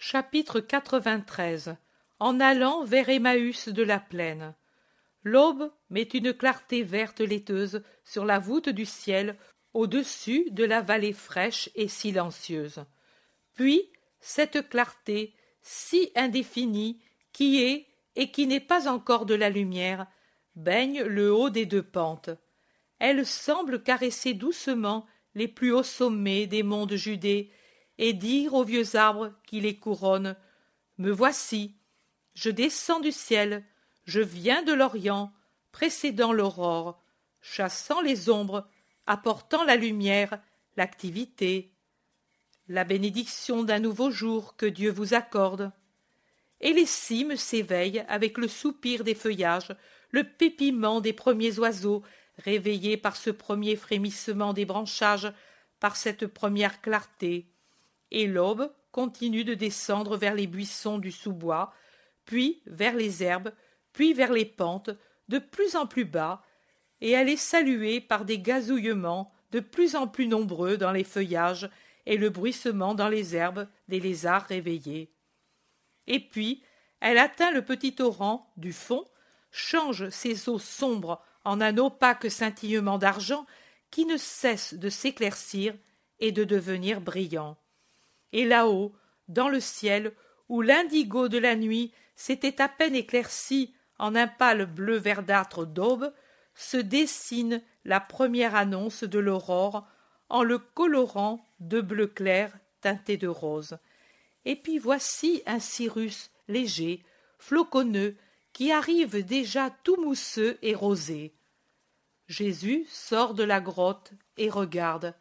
Chapitre 93 En allant vers Emmaüs de la plaine. L'aube met une clarté verte laiteuse sur la voûte du ciel au-dessus de la vallée fraîche et silencieuse. Puis, cette clarté, si indéfinie, qui est et qui n'est pas encore de la lumière, baigne le haut des deux pentes. Elle semble caresser doucement les plus hauts sommets des monts de Judée et dire aux vieux arbres qui les couronnent Me voici, je descends du ciel, je viens de l'Orient, précédant l'aurore, chassant les ombres, apportant la lumière, l'activité, la bénédiction d'un nouveau jour que Dieu vous accorde. Et les cimes s'éveillent avec le soupir des feuillages, le pépiment des premiers oiseaux, réveillés par ce premier frémissement des branchages, par cette première clarté et l'aube continue de descendre vers les buissons du sous-bois, puis vers les herbes, puis vers les pentes, de plus en plus bas, et elle est saluée par des gazouillements de plus en plus nombreux dans les feuillages et le bruissement dans les herbes des lézards réveillés. Et puis, elle atteint le petit torrent du fond, change ses eaux sombres en un opaque scintillement d'argent qui ne cesse de s'éclaircir et de devenir brillant et là-haut, dans le ciel, où l'indigo de la nuit s'était à peine éclairci en un pâle bleu verdâtre d'aube, se dessine la première annonce de l'aurore en le colorant de bleu clair teinté de rose. Et puis voici un cirrus léger, floconneux, qui arrive déjà tout mousseux et rosé. Jésus sort de la grotte et regarde.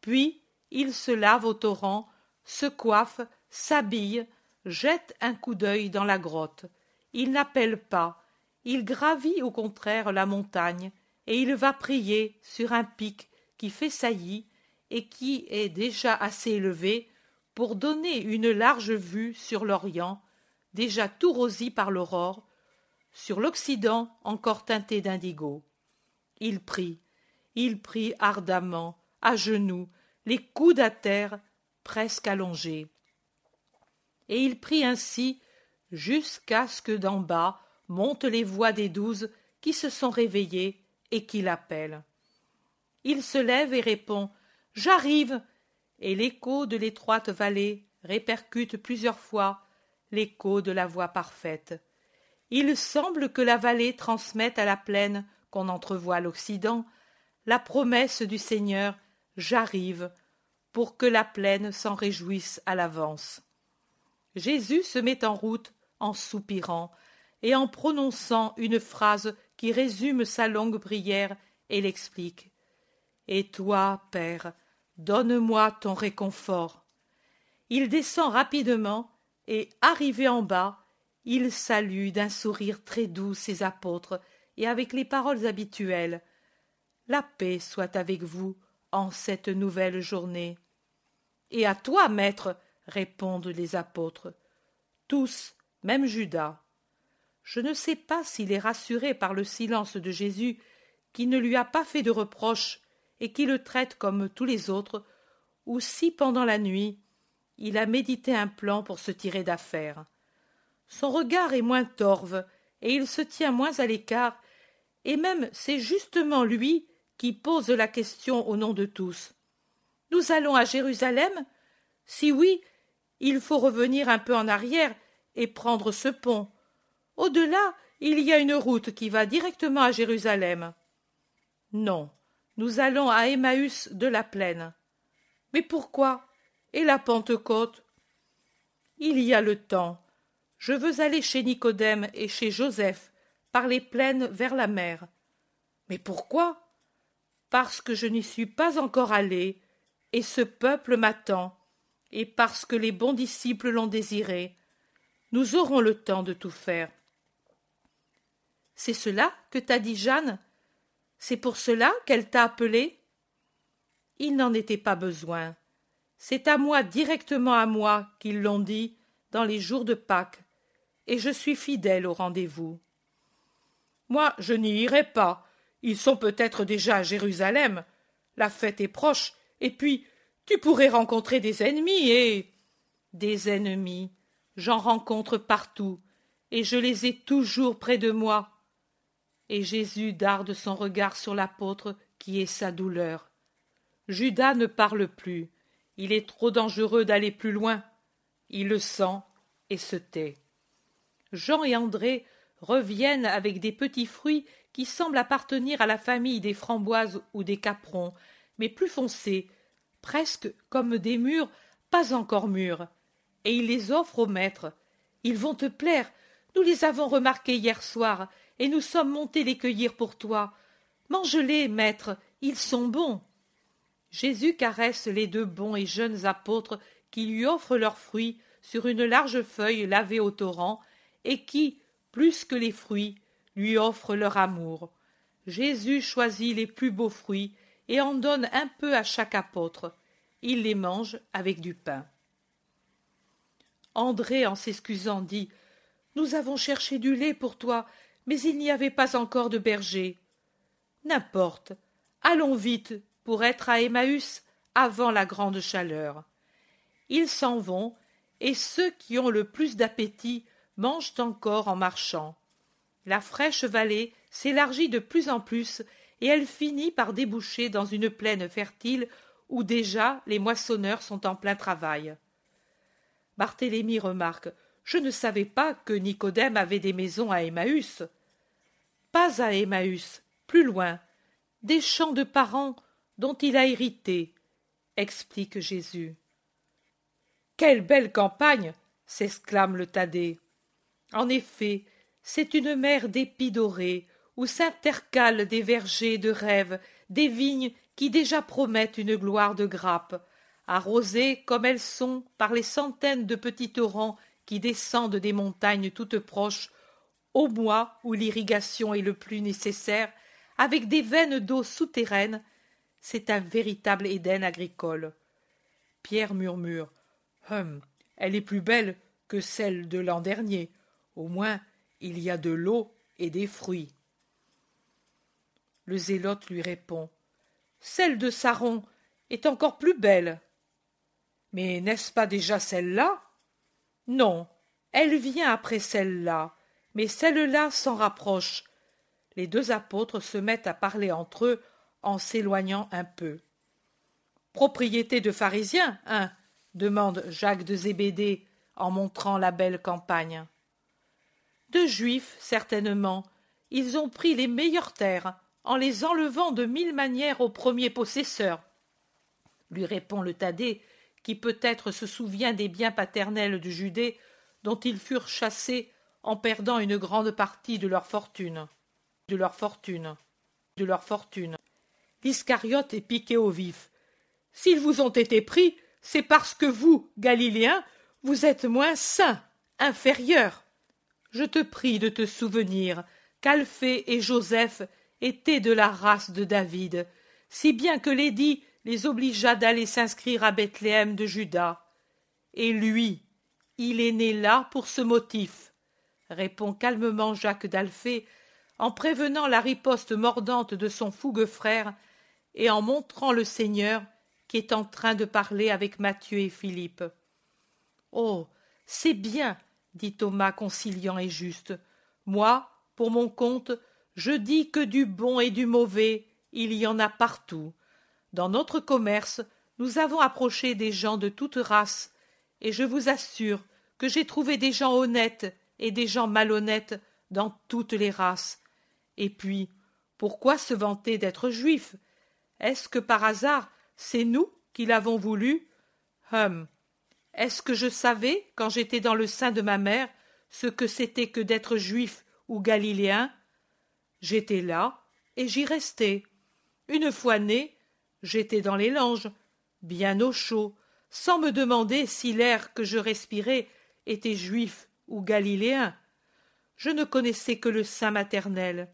Puis il se lave au torrent se coiffe, s'habille, jette un coup d'œil dans la grotte. Il n'appelle pas, il gravit au contraire la montagne, et il va prier sur un pic qui fait saillie et qui est déjà assez élevé pour donner une large vue sur l'Orient, déjà tout rosi par l'aurore, sur l'Occident encore teinté d'indigo. Il prie, il prie ardemment, à genoux, les coudes à terre, presque allongé. Et il prie ainsi jusqu'à ce que d'en bas montent les voix des douze qui se sont réveillées et qui l'appellent. Il se lève et répond J'arrive et l'écho de l'étroite vallée répercute plusieurs fois l'écho de la voix parfaite. Il semble que la vallée transmette à la plaine qu'on entrevoit l'Occident la promesse du Seigneur J'arrive, pour que la plaine s'en réjouisse à l'avance. Jésus se met en route en soupirant et en prononçant une phrase qui résume sa longue prière et l'explique. Et toi, Père, donne-moi ton réconfort. Il descend rapidement et, arrivé en bas, il salue d'un sourire très doux ses apôtres et avec les paroles habituelles. La paix soit avec vous en cette nouvelle journée. Et à toi, maître, répondent les apôtres. Tous, même Judas. Je ne sais pas s'il est rassuré par le silence de Jésus, qui ne lui a pas fait de reproche et qui le traite comme tous les autres, ou si pendant la nuit il a médité un plan pour se tirer d'affaire. Son regard est moins torve, et il se tient moins à l'écart, et même c'est justement lui qui pose la question au nom de tous. Nous allons à Jérusalem Si oui, il faut revenir un peu en arrière et prendre ce pont. Au-delà, il y a une route qui va directement à Jérusalem. Non, nous allons à Emmaüs de la plaine. Mais pourquoi Et la Pentecôte Il y a le temps. Je veux aller chez Nicodème et chez Joseph, par les plaines vers la mer. Mais pourquoi parce que je n'y suis pas encore allé, et ce peuple m'attend, et parce que les bons disciples l'ont désiré. Nous aurons le temps de tout faire. C'est cela que t'a dit Jeanne C'est pour cela qu'elle t'a appelé Il n'en était pas besoin. C'est à moi, directement à moi, qu'ils l'ont dit dans les jours de Pâques, et je suis fidèle au rendez-vous. Moi, je n'y irai pas, ils sont peut-être déjà à Jérusalem. La fête est proche, et puis tu pourrais rencontrer des ennemis et. Des ennemis. J'en rencontre partout, et je les ai toujours près de moi. Et Jésus darde son regard sur l'apôtre qui est sa douleur. Judas ne parle plus. Il est trop dangereux d'aller plus loin. Il le sent et se tait. Jean et André reviennent avec des petits fruits qui semble appartenir à la famille des framboises ou des caprons, mais plus foncés, presque comme des murs, pas encore mûres, et il les offre au maître. Ils vont te plaire, nous les avons remarqués hier soir, et nous sommes montés les cueillir pour toi. Mange-les, maître, ils sont bons. Jésus caresse les deux bons et jeunes apôtres qui lui offrent leurs fruits sur une large feuille lavée au torrent, et qui, plus que les fruits, lui offrent leur amour. Jésus choisit les plus beaux fruits et en donne un peu à chaque apôtre. Il les mange avec du pain. André, en s'excusant, dit Nous avons cherché du lait pour toi, mais il n'y avait pas encore de berger. N'importe, allons vite pour être à Emmaüs avant la grande chaleur. Ils s'en vont, et ceux qui ont le plus d'appétit mangent encore en marchant. La fraîche vallée s'élargit de plus en plus et elle finit par déboucher dans une plaine fertile où déjà les moissonneurs sont en plein travail. Barthélemy remarque Je ne savais pas que Nicodème avait des maisons à Emmaüs. Pas à Emmaüs, plus loin, des champs de parents dont il a hérité, explique Jésus. Quelle belle campagne s'exclame le Thaddée. En effet, c'est une mer d'épis dorés où s'intercalent des vergers de rêves, des vignes qui déjà promettent une gloire de grappes, arrosées comme elles sont par les centaines de petits torrents qui descendent des montagnes toutes proches, au mois où l'irrigation est le plus nécessaire, avec des veines d'eau souterraines, c'est un véritable Éden agricole. Pierre murmure. Hum, elle est plus belle que celle de l'an dernier. Au moins, il y a de l'eau et des fruits. Le zélote lui répond Celle de Saron est encore plus belle. Mais n'est-ce pas déjà celle-là Non, elle vient après celle-là, mais celle-là s'en rapproche. Les deux apôtres se mettent à parler entre eux en s'éloignant un peu. Propriété de pharisiens, hein demande Jacques de Zébédée en montrant la belle campagne de juifs certainement. Ils ont pris les meilleures terres, en les enlevant de mille manières aux premiers possesseurs. Lui répond le Thaddée, qui peut-être se souvient des biens paternels de Judée, dont ils furent chassés en perdant une grande partie de leur fortune. De leur fortune. De leur fortune. L'Iscariote est piqué au vif. S'ils vous ont été pris, c'est parce que vous, Galiléens, vous êtes moins saints, inférieurs je te prie de te souvenir qu'Alphée et Joseph étaient de la race de David, si bien que Lady les obligea d'aller s'inscrire à Bethléem de Juda. Et lui, il est né là pour ce motif, répond calmement Jacques d'Alphée, en prévenant la riposte mordante de son fougueux frère et en montrant le Seigneur qui est en train de parler avec Matthieu et Philippe. Oh, c'est bien, dit Thomas conciliant et juste. Moi, pour mon compte, je dis que du bon et du mauvais, il y en a partout. Dans notre commerce, nous avons approché des gens de toutes races, et je vous assure que j'ai trouvé des gens honnêtes et des gens malhonnêtes dans toutes les races. Et puis, pourquoi se vanter d'être juif Est-ce que par hasard, c'est nous qui l'avons voulu Hum, est-ce que je savais, quand j'étais dans le sein de ma mère, ce que c'était que d'être juif ou galiléen J'étais là et j'y restais. Une fois né, j'étais dans les langes, bien au chaud, sans me demander si l'air que je respirais était juif ou galiléen. Je ne connaissais que le sein maternel.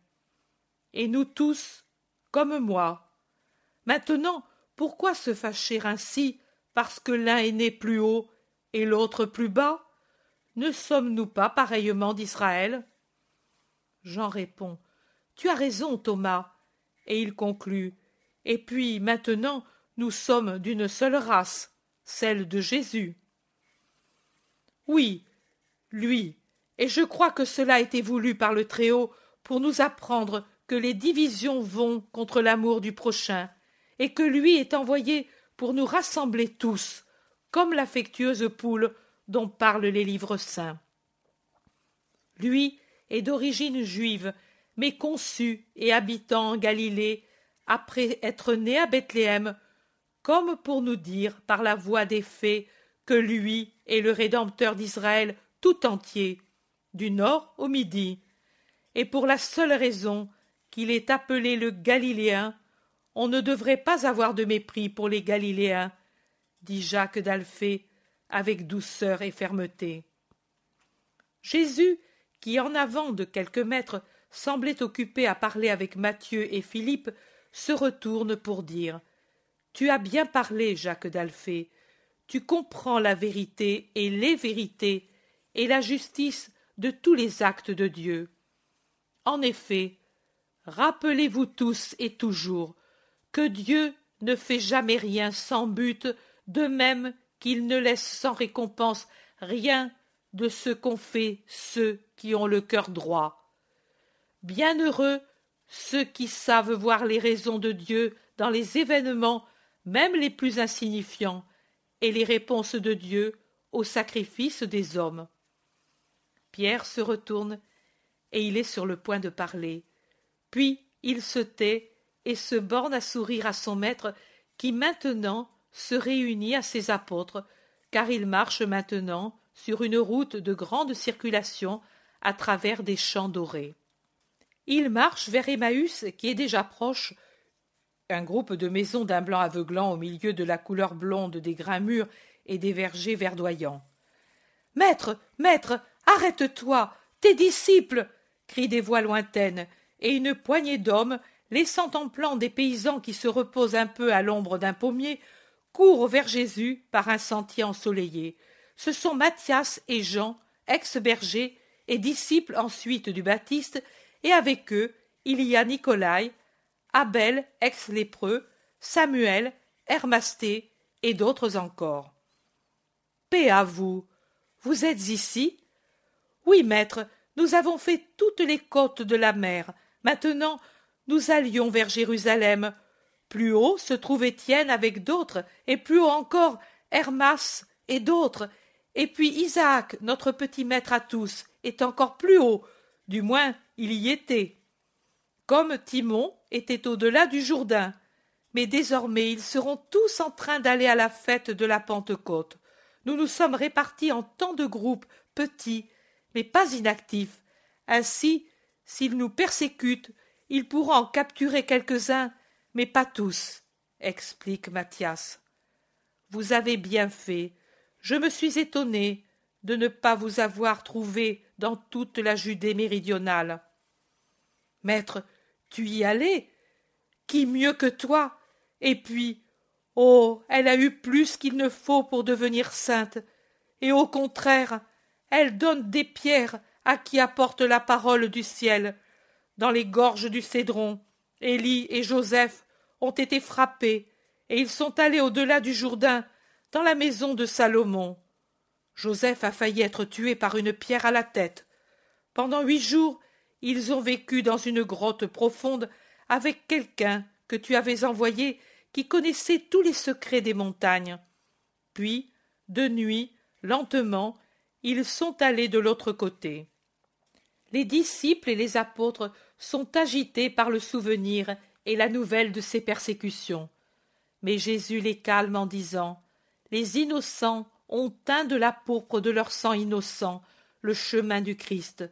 Et nous tous, comme moi. Maintenant, pourquoi se fâcher ainsi parce que l'un est né plus haut et l'autre plus bas Ne sommes-nous pas pareillement d'Israël Jean répond Tu as raison, Thomas. Et il conclut Et puis maintenant, nous sommes d'une seule race, celle de Jésus. Oui, lui, et je crois que cela a été voulu par le Très-Haut pour nous apprendre que les divisions vont contre l'amour du prochain, et que lui est envoyé pour nous rassembler tous, comme l'affectueuse poule dont parlent les livres saints. Lui est d'origine juive, mais conçu et habitant en Galilée, après être né à Bethléem, comme pour nous dire par la voix des faits que lui est le Rédempteur d'Israël tout entier, du nord au midi, et pour la seule raison qu'il est appelé le Galiléen on ne devrait pas avoir de mépris pour les Galiléens, dit Jacques d'Alphée avec douceur et fermeté. Jésus, qui en avant de quelques mètres semblait occupé à parler avec Matthieu et Philippe, se retourne pour dire Tu as bien parlé, Jacques d'Alphée. Tu comprends la vérité et les vérités et la justice de tous les actes de Dieu. En effet, rappelez-vous tous et toujours que Dieu ne fait jamais rien sans but, de même qu'il ne laisse sans récompense rien de ce qu'ont fait ceux qui ont le cœur droit. Bienheureux ceux qui savent voir les raisons de Dieu dans les événements, même les plus insignifiants, et les réponses de Dieu au sacrifice des hommes. Pierre se retourne, et il est sur le point de parler. Puis il se tait et se borne à sourire à son maître qui maintenant se réunit à ses apôtres, car il marche maintenant sur une route de grande circulation à travers des champs dorés. Il marche vers Emmaüs qui est déjà proche, un groupe de maisons d'un blanc aveuglant au milieu de la couleur blonde des grammures et des vergers verdoyants. Maître, maître, arrête-toi, tes disciples crient des voix lointaines, et une poignée d'hommes laissant en plan des paysans qui se reposent un peu à l'ombre d'un pommier, courent vers Jésus par un sentier ensoleillé. Ce sont Mathias et Jean, ex-bergers et disciples ensuite du Baptiste, et avec eux il y a Nicolai, Abel, ex-lépreux, Samuel, Hermasté et d'autres encore. Paix à vous. Vous êtes ici Oui, maître, nous avons fait toutes les côtes de la mer. Maintenant, nous allions vers Jérusalem. Plus haut se trouve Étienne avec d'autres, et plus haut encore Hermas et d'autres, et puis Isaac, notre petit maître à tous, est encore plus haut, du moins il y était. Comme Timon était au-delà du Jourdain, mais désormais ils seront tous en train d'aller à la fête de la Pentecôte. Nous nous sommes répartis en tant de groupes, petits, mais pas inactifs. Ainsi, s'ils nous persécutent, il pourra en capturer quelques-uns, mais pas tous, explique Mathias. Vous avez bien fait. Je me suis étonné de ne pas vous avoir trouvé dans toute la Judée méridionale. Maître, tu y allais Qui mieux que toi Et puis, oh, elle a eu plus qu'il ne faut pour devenir sainte. Et au contraire, elle donne des pierres à qui apporte la parole du ciel dans les gorges du Cédron. Élie et Joseph ont été frappés, et ils sont allés au-delà du Jourdain, dans la maison de Salomon. Joseph a failli être tué par une pierre à la tête. Pendant huit jours, ils ont vécu dans une grotte profonde avec quelqu'un que tu avais envoyé qui connaissait tous les secrets des montagnes. Puis, de nuit, lentement, ils sont allés de l'autre côté. Les disciples et les apôtres sont agités par le souvenir et la nouvelle de ses persécutions. Mais Jésus les calme en disant Les innocents ont teint de la pourpre de leur sang innocent le chemin du Christ,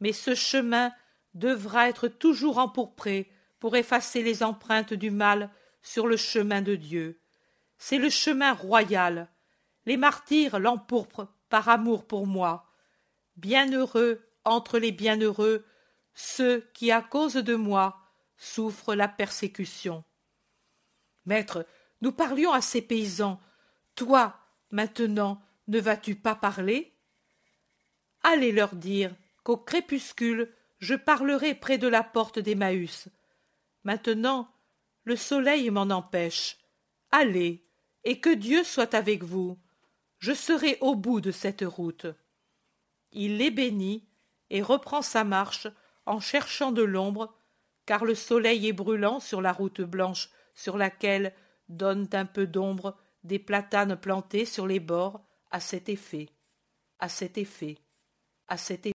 mais ce chemin devra être toujours empourpré pour effacer les empreintes du mal sur le chemin de Dieu. C'est le chemin royal. Les martyrs l'empourprent par amour pour moi. Bienheureux entre les bienheureux, ceux qui, à cause de moi, souffrent la persécution. Maître, nous parlions à ces paysans. Toi, maintenant, ne vas-tu pas parler Allez leur dire qu'au crépuscule, je parlerai près de la porte d'Emmaüs. Maintenant, le soleil m'en empêche. Allez, et que Dieu soit avec vous. Je serai au bout de cette route. Il les bénit et reprend sa marche en cherchant de l'ombre, car le soleil est brûlant sur la route blanche sur laquelle donnent un peu d'ombre des platanes plantés sur les bords à cet effet, à cet effet, à cet effet.